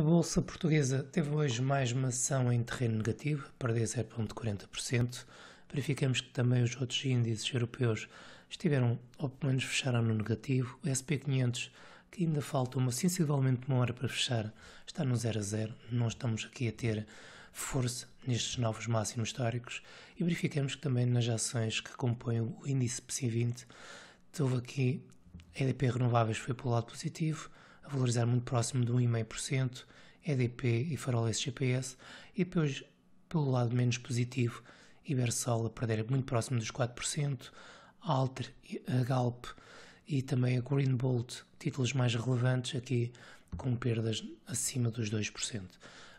A Bolsa Portuguesa teve hoje mais uma ação em terreno negativo, perder 0,40%. Verificamos que também os outros índices europeus estiveram, ou pelo menos fecharam no negativo. O SP500, que ainda falta uma sensivelmente uma hora para fechar, está no 0 a 0. Não estamos aqui a ter força nestes novos máximos históricos. E verificamos que também nas ações que compõem o índice PSI 20, aqui, a EDP Renováveis foi para o lado positivo, valorizar muito próximo de 1,5%, EDP e Farol SGPS, e depois, pelo lado menos positivo, Ibersol a perder muito próximo dos 4%, Alter, a Galp e também a Green Bolt, títulos mais relevantes aqui com perdas acima dos 2%.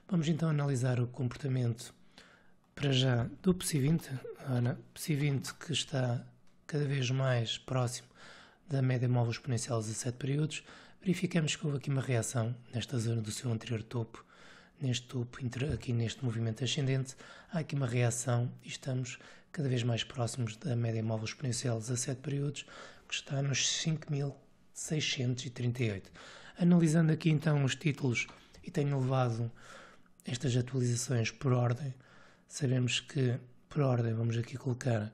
Vamos então analisar o comportamento para já do PSI 20, Ana, PSI 20 que está cada vez mais próximo da média móvel exponencial 17 períodos, verificamos que houve aqui uma reação nesta zona do seu anterior topo, neste topo, aqui neste movimento ascendente, há aqui uma reação e estamos cada vez mais próximos da média móvel exponencial de 17 períodos, que está nos 5.638. Analisando aqui então os títulos, e tenho levado estas atualizações por ordem, sabemos que por ordem vamos aqui colocar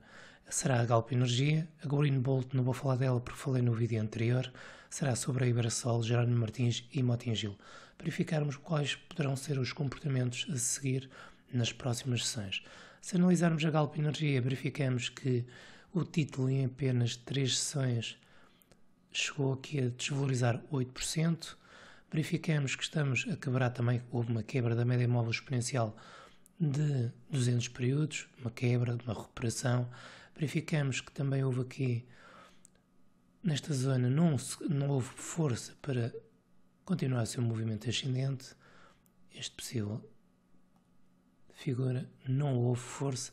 será a Galp Energia, a Green Bolt não vou falar dela porque falei no vídeo anterior, será sobre a Iberassol, Jerónimo Martins e Motingil, verificarmos quais poderão ser os comportamentos a seguir nas próximas sessões. Se analisarmos a Galp Energia, verificamos que o título em apenas 3 sessões chegou aqui a desvalorizar 8%. Verificamos que estamos a quebrar também, houve uma quebra da média móvel exponencial de 200 períodos, uma quebra, uma recuperação. Verificamos que também houve aqui nesta zona não, não houve força para continuar a seu movimento ascendente, este possível figura não houve força,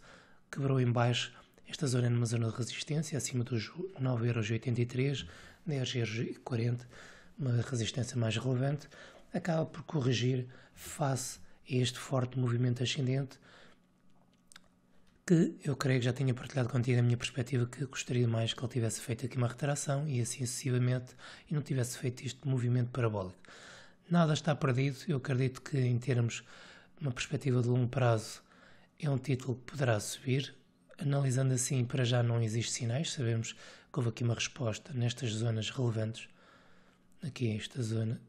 quebrou em baixo esta zona é numa zona de resistência, acima dos 9,83€, 10,40€, uma resistência mais relevante, acaba por corrigir face a este forte movimento ascendente, que eu creio que já tinha partilhado contigo a minha perspectiva que gostaria mais que ele tivesse feito aqui uma retração e assim sucessivamente e não tivesse feito este movimento parabólico. Nada está perdido, eu acredito que em termos uma perspectiva de longo prazo é um título que poderá subir. Analisando assim, para já não existem sinais, sabemos que houve aqui uma resposta nestas zonas relevantes. Aqui esta zona,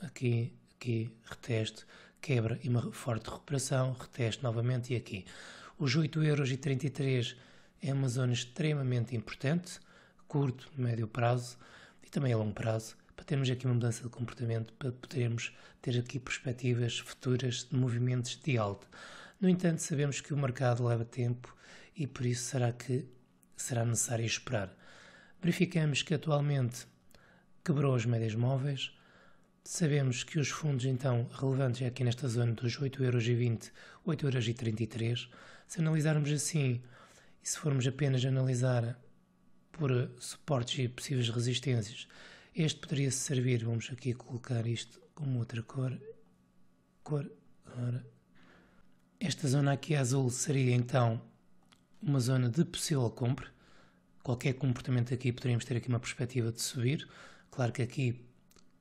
aqui, aqui, reteste, quebra e uma forte recuperação, reteste novamente e aqui. Os 8,33€ é uma zona extremamente importante, curto, médio prazo e também a longo prazo, para termos aqui uma mudança de comportamento, para podermos ter aqui perspectivas futuras de movimentos de alta. No entanto, sabemos que o mercado leva tempo e por isso será que será necessário esperar. Verificamos que atualmente quebrou as médias móveis, Sabemos que os fundos então relevantes é aqui nesta zona dos 8,20€, 8,33€. Se analisarmos assim e se formos apenas analisar por suportes e possíveis resistências, este poderia servir, vamos aqui colocar isto como outra cor, cor, ora. Esta zona aqui azul seria então uma zona de possível compra, qualquer comportamento aqui poderíamos ter aqui uma perspectiva de subir, claro que aqui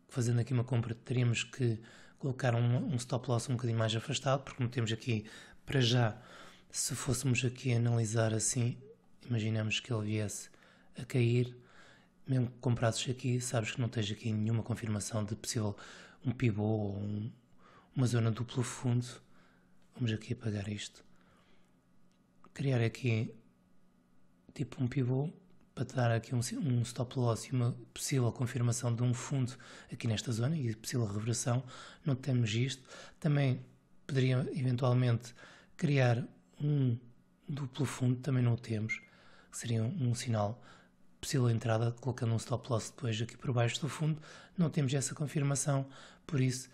fazendo aqui uma compra teríamos que colocar um, um stop loss um bocadinho mais afastado, porque não temos aqui para já se fôssemos aqui analisar assim, imaginamos que ele viesse a cair, mesmo que comprasses aqui, sabes que não tens aqui nenhuma confirmação de possível um pivô ou um, uma zona duplo fundo. Vamos aqui apagar isto. Criar aqui tipo um pivô para te dar aqui um, um stop loss e uma possível confirmação de um fundo aqui nesta zona e possível reversão. Não temos isto. Também poderia eventualmente criar um duplo fundo também não temos, seria um, um sinal possível entrada colocando um stop loss depois aqui por baixo do fundo, não temos essa confirmação, por isso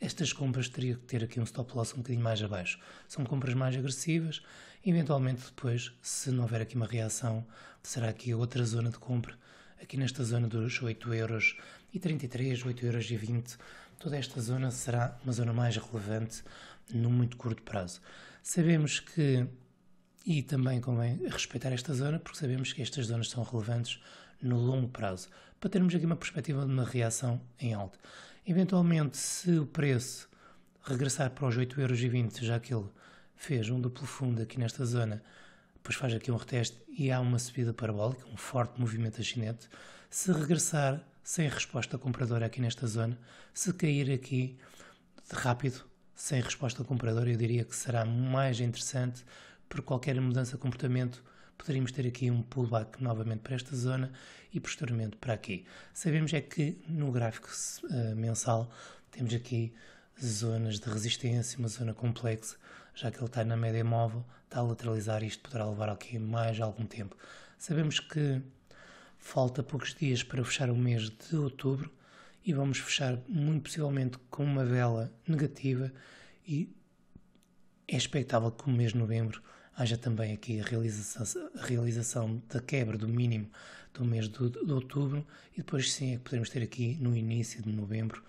estas compras teria que ter aqui um stop loss um bocadinho mais abaixo. São compras mais agressivas, eventualmente depois, se não houver aqui uma reação, será aqui outra zona de compra, aqui nesta zona dos 8 euros e 33, 8 euros e 20, toda esta zona será uma zona mais relevante no muito curto prazo. Sabemos que, e também convém respeitar esta zona, porque sabemos que estas zonas são relevantes no longo prazo, para termos aqui uma perspectiva de uma reação em alta. Eventualmente, se o preço regressar para os 8,20€, já que ele fez um duplo fundo aqui nesta zona, depois faz aqui um reteste e há uma subida parabólica, um forte movimento ascendente. Se regressar sem resposta compradora aqui nesta zona, se cair aqui rápido, sem resposta do comprador, eu diria que será mais interessante por qualquer mudança de comportamento poderíamos ter aqui um pullback novamente para esta zona e posteriormente para aqui. Sabemos é que no gráfico eh, mensal temos aqui zonas de resistência, uma zona complexa, já que ele está na média móvel, está a lateralizar e isto poderá levar aqui mais algum tempo. Sabemos que falta poucos dias para fechar o mês de outubro e vamos fechar muito possivelmente com uma vela negativa e é expectável que o mês de novembro haja também aqui a realização, a realização da quebra do mínimo do mês de, de outubro e depois sim é que podemos ter aqui no início de novembro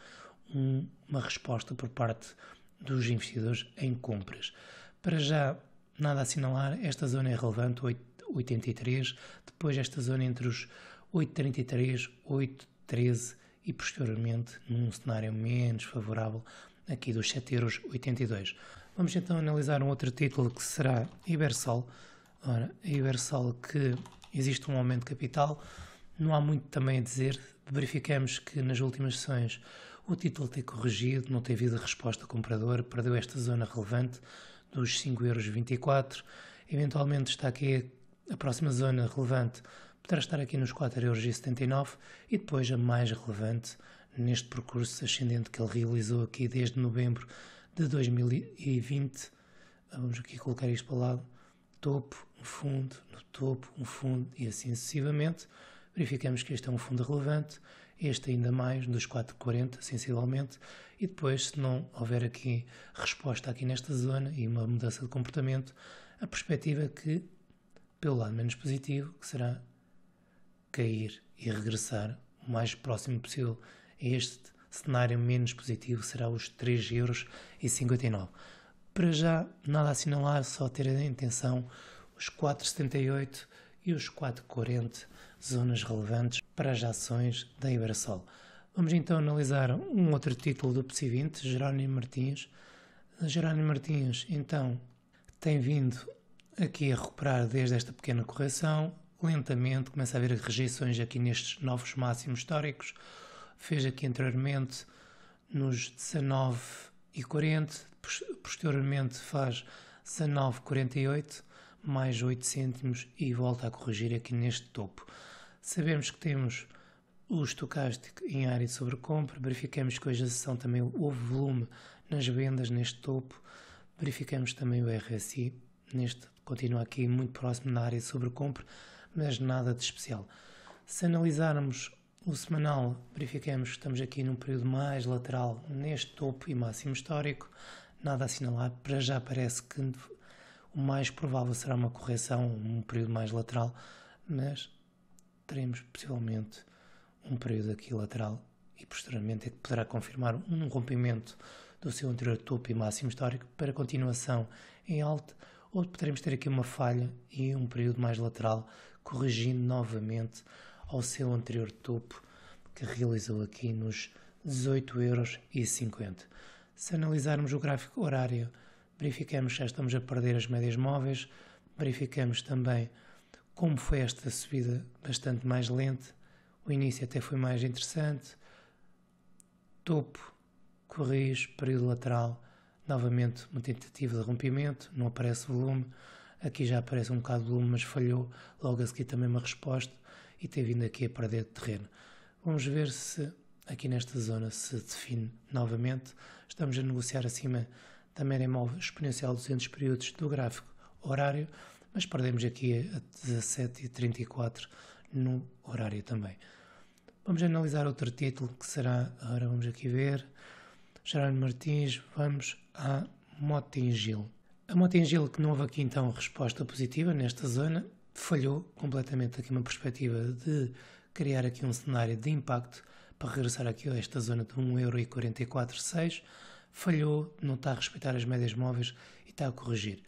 um, uma resposta por parte dos investidores em compras. Para já, nada a assinalar, esta zona é relevante, 83 depois esta zona entre os 8,33, 8,13 e posteriormente num cenário menos favorável aqui dos euros. Vamos então analisar um outro título que será Ibersol. Ora, Ibersol que existe um aumento de capital, não há muito também a dizer. Verificamos que nas últimas sessões o título tem corrigido, não tem havido resposta comprador, perdeu esta zona relevante dos euros, Eventualmente está aqui a próxima zona relevante poderá estar aqui nos 4,79€ e depois a mais relevante neste percurso ascendente que ele realizou aqui desde novembro de 2020. Vamos aqui colocar isto para o lado. Topo, um fundo, no topo, um fundo e assim sucessivamente. Verificamos que este é um fundo relevante, este ainda mais, dos 4,40 sensivelmente, e depois, se não houver aqui resposta aqui nesta zona e uma mudança de comportamento, a perspectiva é que, pelo lado menos positivo, que será cair e regressar o mais próximo possível a este cenário menos positivo será os 3,59€. Para já, nada a assinalar, só ter a intenção os 4,78€ e os 4,40, zonas relevantes para as ações da IberSol Vamos então analisar um outro título do PSI 20, Jerónimo Martins. Jerónimo Martins, então, tem vindo aqui a recuperar desde esta pequena correção, lentamente, começa a haver rejeições aqui nestes novos máximos históricos. Fez aqui anteriormente nos 19 e 40, posteriormente faz 19,48 mais 8 cêntimos e volta a corrigir aqui neste topo. Sabemos que temos o estocástico em área de sobrecompra, verificamos que hoje a sessão também houve volume nas vendas neste topo, verificamos também o RSI, neste continua aqui muito próximo na área de sobrecompra, mas nada de especial. Se analisarmos o semanal, verificamos que estamos aqui num período mais lateral, neste topo e máximo histórico, nada a assinalar. Para já parece que o mais provável será uma correção, um período mais lateral, mas teremos possivelmente um período aqui lateral e posteriormente é que poderá confirmar um rompimento do seu anterior topo e máximo histórico para continuação em alto ou poderemos ter aqui uma falha e um período mais lateral corrigindo novamente ao seu anterior topo, que realizou aqui nos 18,50€. Se analisarmos o gráfico horário, verificamos que já estamos a perder as médias móveis, verificamos também como foi esta subida bastante mais lenta, o início até foi mais interessante, topo, corrige, período lateral, novamente uma tentativa de rompimento, não aparece volume, Aqui já aparece um bocado de lume, mas falhou logo a seguir também uma resposta e tem vindo aqui a perder terreno. Vamos ver se aqui nesta zona se define novamente. Estamos a negociar acima da média móvel exponencial 200 períodos do gráfico horário, mas perdemos aqui a 17 e 34 no horário também. Vamos analisar outro título que será, agora vamos aqui ver, Gerardo Martins, vamos a Motingil. A Motengil, que não houve aqui então resposta positiva nesta zona, falhou completamente aqui uma perspectiva de criar aqui um cenário de impacto para regressar aqui a esta zona de 1,44€, falhou, não está a respeitar as médias móveis e está a corrigir.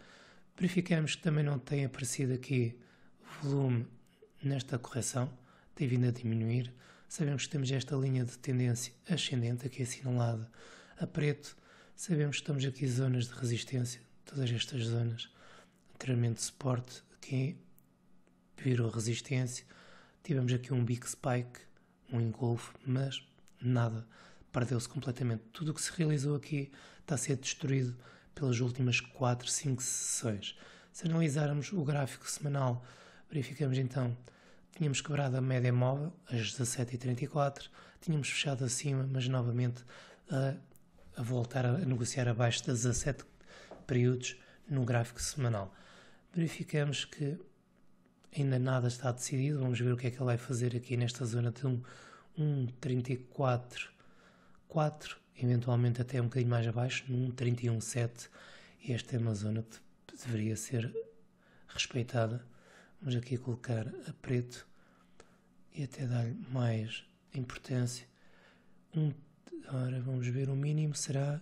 Verificamos que também não tem aparecido aqui volume nesta correção, tem vindo a diminuir. Sabemos que temos esta linha de tendência ascendente aqui assinalada a preto. Sabemos que estamos aqui em zonas de resistência todas estas zonas, treinamento de suporte, que virou resistência. Tivemos aqui um big spike, um engolfo, mas nada, perdeu-se completamente. Tudo o que se realizou aqui está a ser destruído pelas últimas 4, 5 sessões. Se analisarmos o gráfico semanal, verificamos então tínhamos quebrado a média móvel às 17h34, tínhamos fechado acima, mas novamente a, a voltar a negociar abaixo das 17 períodos no gráfico semanal. Verificamos que ainda nada está decidido, vamos ver o que é que ele vai fazer aqui nesta zona de um, um eventualmente até um bocadinho mais abaixo, num 31,7. Esta é uma zona que deveria ser respeitada. Vamos aqui colocar a preto e até dar-lhe mais importância. Um, vamos ver, o mínimo será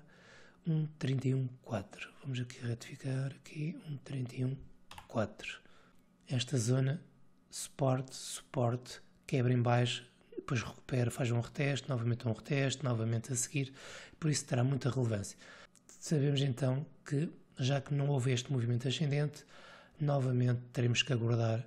131.4. Vamos aqui retificar aqui 131.4. Esta zona, suporte, suporte, quebra em baixo, depois recupera, faz um reteste, novamente um reteste, novamente a seguir, por isso terá muita relevância. Sabemos então que, já que não houve este movimento ascendente, novamente teremos que aguardar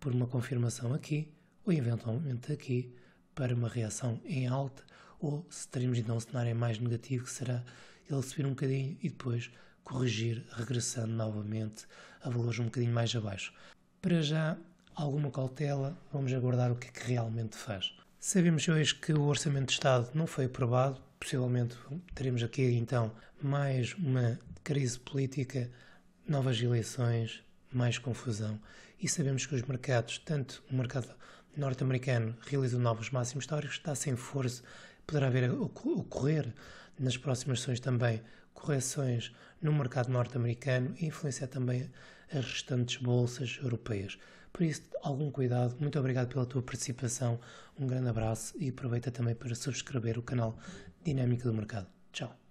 por uma confirmação aqui, ou eventualmente aqui, para uma reação em alta, ou se teremos então um cenário mais negativo, que será ele subir um bocadinho e depois corrigir, regressando novamente a valores um bocadinho mais abaixo. Para já, alguma cautela, vamos aguardar o que é que realmente faz. Sabemos hoje que o Orçamento de Estado não foi aprovado, possivelmente teremos aqui então mais uma crise política, novas eleições, mais confusão. E sabemos que os mercados, tanto o mercado norte-americano realiza novos máximos históricos, está sem força Poderá haver ocorrer nas próximas sessões também correções no mercado norte-americano e influenciar também as restantes bolsas europeias. Por isso, algum cuidado. Muito obrigado pela tua participação. Um grande abraço e aproveita também para subscrever o canal Dinâmica do Mercado. Tchau.